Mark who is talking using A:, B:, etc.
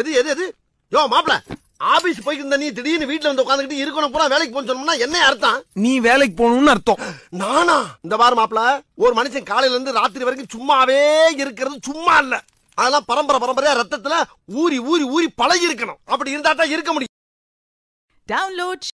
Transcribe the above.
A: எது எது எது யோ மாப்பிள ஆபீஸ் போய்க்கிருந்த நீ திடீர்னு வீட்டுல வந்து உட்காந்துக்கிட்டு இருக்கணும் பூரா வேலைக்கு போன்னு சொன்னோம்னா என்ன அர்த்தம் நீ வேலைக்கு போகணும்னு அர்த்தம் நானா இந்த வாரம் மாப்பிள ஒரு மனுஷன் காலையில இருந்து ராத்திரி வரைக்கும் சும்மாவே இருக்கிறது சும்மா இல்ல அதெல்லாம் பரம்பரை பரம்பரையா ரத்தத்துல ஊறி ஊறி ஊறி பழகி இருக்கணும் அப்படி இருந்தா தான் இருக்க முடியும் டவுன்லோட்